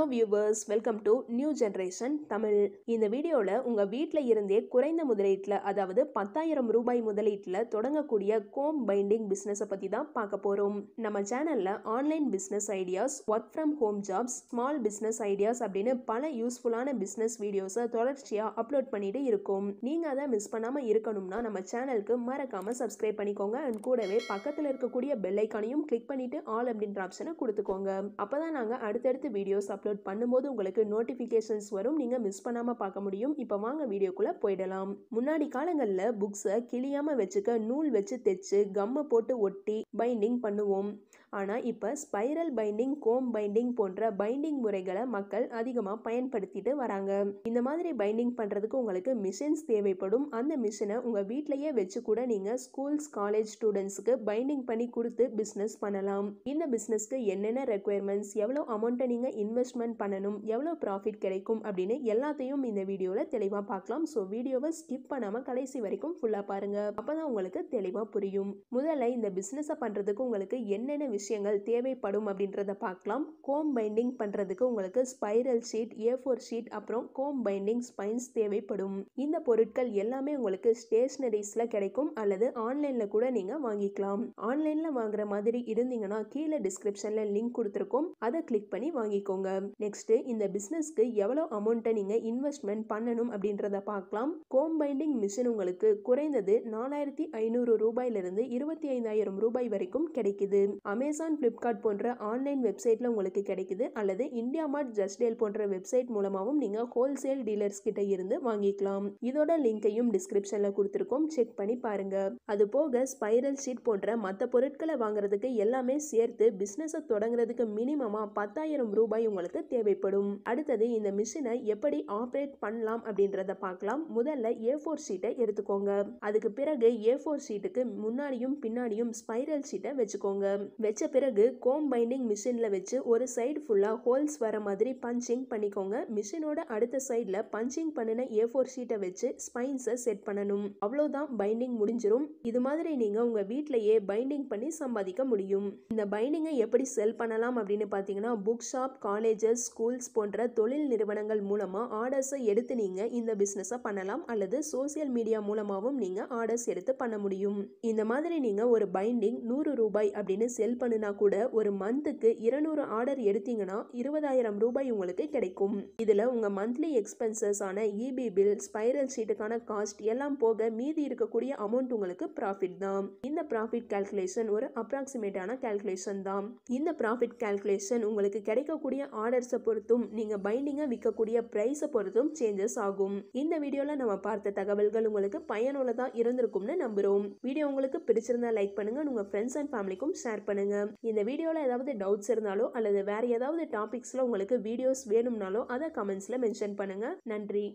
hello viewers welcome to new generation Tamil இந்த வீடியோவில் உங்கள் வீட்டில் இருந்தே குறைந்த முதலீட்டில் அதாவது பத்தாயிரம் ரூபாய் முதலீட்டில் தொடங்கக்கூடிய கோம் பைண்டிங் பிஸ்னஸை பற்றி தான் பார்க்க போகிறோம் நம்ம சேனலில் online business ideas work from home jobs small business ideas அப்படின்னு பல யூஸ்ஃபுல்லான பிஸ்னஸ் வீடியோஸை தொடர்ச்சியாக அப்லோட் பண்ணிட்டு இருக்கோம் நீங்கள் அதை மிஸ் பண்ணாமல் இருக்கணும்னா நம்ம சேனலுக்கு மறக்காமல் சப்ஸ்கிரைப் பண்ணிக்கோங்க அண்ட் கூடவே பக்கத்தில் இருக்கக்கூடிய பெல்லைக்கானையும் கிளிக் பண்ணிவிட்டு ஆல் அப்படின்ற ஆப்ஷனை கொடுத்துக்கோங்க அப்போ தான் நாங்கள் அடுத்தடுத்து வீடியோஸ் அப்லோட் அப்லோட் பண்ணும்போது உங்களுக்கு நோட்டிஃபிகேஷன்ஸ் வரும் நீங்கள் மிஸ் பண்ணாமல் பார்க்க முடியும் இப்போ வாங்க வீடியோக்குள்ளே போயிடலாம் முன்னாடி காலங்களில் புக்ஸை கிளியாமல் வச்சுக்க நூல் வச்சு தைச்சு கம்மை போட்டு ஒட்டி பைண்டிங் பண்ணுவோம் ஆனால் இப்போ ஸ்பைரல் பைண்டிங் கோம் பைண்டிங் போன்ற பைண்டிங் முறைகளை மக்கள் அதிகமாக பயன்படுத்திட்டு வராங்க இந்த மாதிரி பைண்டிங் பண்ணுறதுக்கு உங்களுக்கு மிஷின்ஸ் தேவைப்படும் அந்த மிஷினை உங்கள் வீட்டிலையே வச்சு கூட நீங்கள் ஸ்கூல்ஸ் காலேஜ் ஸ்டூடெண்ட்ஸுக்கு பைண்டிங் பண்ணி கொடுத்து பிஸ்னஸ் பண்ணலாம் இந்த பிஸ்னஸ்க்கு என்னென்ன ரெக்குயர்மெண்ட்ஸ் எவ்வளோ அமௌண்ட்டை நீங்கள் இன்வெஸ்ட்மெண்ட் இன்வெஸ்ட்மெண்ட் பண்ணணும் எவ்வளோ ப்ராஃபிட் கிடைக்கும் அப்படின்னு எல்லாத்தையும் இந்த வீடியோவில் தெளிவாக பார்க்கலாம் ஸோ வீடியோவை ஸ்கிப் பண்ணாமல் கடைசி வரைக்கும் ஃபுல்லாக பாருங்கள் அப்போ தான் உங்களுக்கு தெளிவாக புரியும் முதல்ல இந்த பிஸ்னஸை பண்ணுறதுக்கு உங்களுக்கு என்னென்ன விஷயங்கள் தேவைப்படும் அப்படின்றத பார்க்கலாம் கோம் பைண்டிங் பண்ணுறதுக்கு உங்களுக்கு spiral sheet A four sheet அப்புறம் கோம் பைண்டிங் ஸ்பைன்ஸ் தேவைப்படும் இந்த பொருட்கள் எல்லாமே உங்களுக்கு ஸ்டேஷ்னரிஸில் கிடைக்கும் அல்லது ஆன்லைனில் கூட நீங்கள் வாங்கிக்கலாம் ஆன்லைனில் வாங்குற மாதிரி இருந்தீங்கன்னா கீழே டிஸ்கிரிப்ஷனில் லிங்க் கொடுத்துருக்கோம் அதை கிளிக் பண்ணி வாங்கிக்கோங்க நெக்ஸ்ட் இந்த பிசினஸ்க்கு எவ்வளவு அமௌண்ட்டை நீங்க இன்வெஸ்ட்மெண்ட் பண்ணணும் அப்படின்றத பார்க்கலாம் கோம் பைண்டிங் மிஷின் உங்களுக்கு குறைந்தது நாலாயிரத்தி ஐநூறு ரூபாயிலிருந்து இருபத்தி ஐந்தாயிரம் ரூபாய் வரைக்கும் கிடைக்குது அமேசான் பிளிப்கார்ட் போன்ற ஆன்லைன் வெப்சைட்ல உங்களுக்கு கிடைக்குது அல்லது இந்தியா மார்ட் ஜஸ்டேல் போன்ற வெப்சைட் மூலமாகவும் நீங்க ஹோல்சேல் டீலர்ஸ் கிட்ட இருந்து வாங்கிக்கலாம் இதோட லிங்கையும் டிஸ்கிரிப்ஷன்ல கொடுத்துருக்கோம் செக் பண்ணி பாருங்க அது போக ஸ்பைரல் ஷீட் போன்ற மற்ற பொருட்களை வாங்குறதுக்கு எல்லாமே சேர்த்து பிசினஸ் தொடங்குறதுக்கு மினிமமா பத்தாயிரம் ரூபாய் உங்களுக்கு நமக்கு தேவைப்படும் அடுத்தது இந்த மிஷினை எப்படி ஆப்ரேட் பண்ணலாம் அப்படின்றத பார்க்கலாம் முதல்ல ஏ ஃபோர் ஷீட்டை எடுத்துக்கோங்க அதுக்கு பிறகு ஏ ஃபோர் ஷீட்டுக்கு முன்னாடியும் பின்னாடியும் ஸ்பைரல் ஷீட்டை வச்சுக்கோங்க வச்ச பிறகு கோம் பைண்டிங் மிஷினில் வச்சு ஒரு சைடு ஃபுல்லாக ஹோல்ஸ் வர மாதிரி பஞ்சிங் பண்ணிக்கோங்க மிஷினோட அடுத்த சைடில் பஞ்சிங் பண்ணின ஏ ஃபோர் ஷீட்டை வச்சு ஸ்பைன்ஸை செட் பண்ணணும் அவ்வளோதான் பைண்டிங் முடிஞ்சிடும் இது மாதிரி நீங்கள் உங்கள் வீட்டிலையே பைண்டிங் பண்ணி சம்பாதிக்க முடியும் இந்த பைண்டிங்கை எப்படி செல் பண்ணலாம் அப்படின்னு பார்த்தீங்கன்னா book shop colleges colleges schools போன்ற தொழில் நிறுவனங்கள் மூலமாக ஆர்டர்ஸை எடுத்து நீங்கள் இந்த பிஸ்னஸை பண்ணலாம் அல்லது சோசியல் மீடியா மூலமாகவும் நீங்கள் ஆர்டர்ஸ் எடுத்து பண்ண முடியும் இந்த மாதிரி நீங்கள் ஒரு பைண்டிங் நூறு ரூபாய் அப்படின்னு செல் பண்ணினா கூட ஒரு மந்த்துக்கு இருநூறு ஆர்டர் எடுத்தீங்கன்னா இருபதாயிரம் ரூபாய் உங்களுக்கு கிடைக்கும் இதில் உங்கள் மந்த்லி எக்ஸ்பென்சஸ் ஆன இபி பில் ஸ்பைரல் ஷீட்டுக்கான காஸ்ட் எல்லாம் போக மீதி இருக்கக்கூடிய அமௌண்ட் உங்களுக்கு ப்ராஃபிட் தான் இந்த ப்ராஃபிட் கால்குலேஷன் ஒரு அப்ராக்சிமேட்டான கால்குலேஷன் தான் இந்த ப்ராஃபிட் கால்குலேஷன் உங்களுக்கு கிடைக்கக்கூடிய ஆர்டர் டாலர்ஸை பொறுத்தும் நீங்கள் பைண்டிங்காக விற்கக்கூடிய ப்ரைஸை பொறுத்தும் சேஞ்சஸ் ஆகும் இந்த வீடியோவில் நம்ம பார்த்த தகவல்கள் உங்களுக்கு பயனுள்ளதாக இருந்திருக்கும்னு நம்புகிறோம் வீடியோ உங்களுக்கு பிடிச்சிருந்தா லைக் பண்ணுங்கள் உங்கள் ஃப்ரெண்ட்ஸ் அண்ட் ஃபேமிலிக்கும் ஷேர் பண்ணுங்கள் இந்த வீடியோவில் ஏதாவது டவுட்ஸ் இருந்தாலோ அல்லது வேறு ஏதாவது டாபிக்ஸில் உங்களுக்கு வீடியோஸ் வேணும்னாலோ அதை கமெண்ட்ஸில் மென்ஷன் பண்ணுங்கள் நன்றி